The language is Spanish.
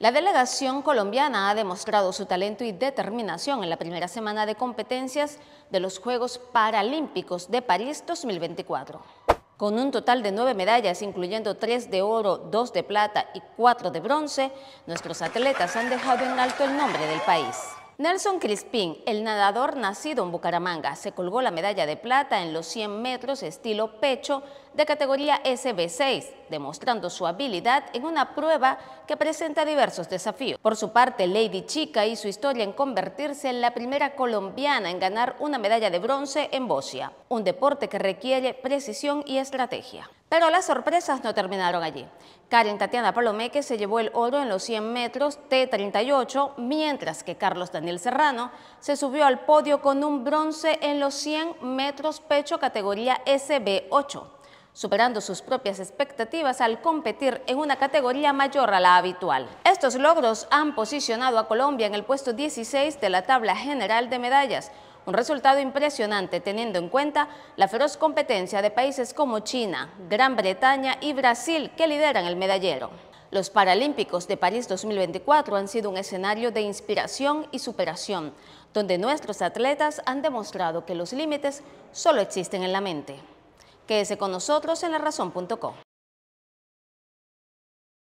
La delegación colombiana ha demostrado su talento y determinación en la primera semana de competencias de los Juegos Paralímpicos de París 2024. Con un total de nueve medallas, incluyendo tres de oro, dos de plata y cuatro de bronce, nuestros atletas han dejado en alto el nombre del país. Nelson Crispín, el nadador nacido en Bucaramanga, se colgó la medalla de plata en los 100 metros estilo pecho de categoría SB6, demostrando su habilidad en una prueba que presenta diversos desafíos. Por su parte, Lady Chica hizo historia en convertirse en la primera colombiana en ganar una medalla de bronce en Bocia, un deporte que requiere precisión y estrategia. Pero las sorpresas no terminaron allí. Karen Tatiana Palomeque se llevó el oro en los 100 metros T38, mientras que Carlos Daniel Serrano se subió al podio con un bronce en los 100 metros pecho categoría SB8, superando sus propias expectativas al competir en una categoría mayor a la habitual. Estos logros han posicionado a Colombia en el puesto 16 de la tabla general de medallas, un resultado impresionante teniendo en cuenta la feroz competencia de países como China, Gran Bretaña y Brasil que lideran el medallero. Los Paralímpicos de París 2024 han sido un escenario de inspiración y superación, donde nuestros atletas han demostrado que los límites solo existen en la mente. Quédese con nosotros en larazón.com.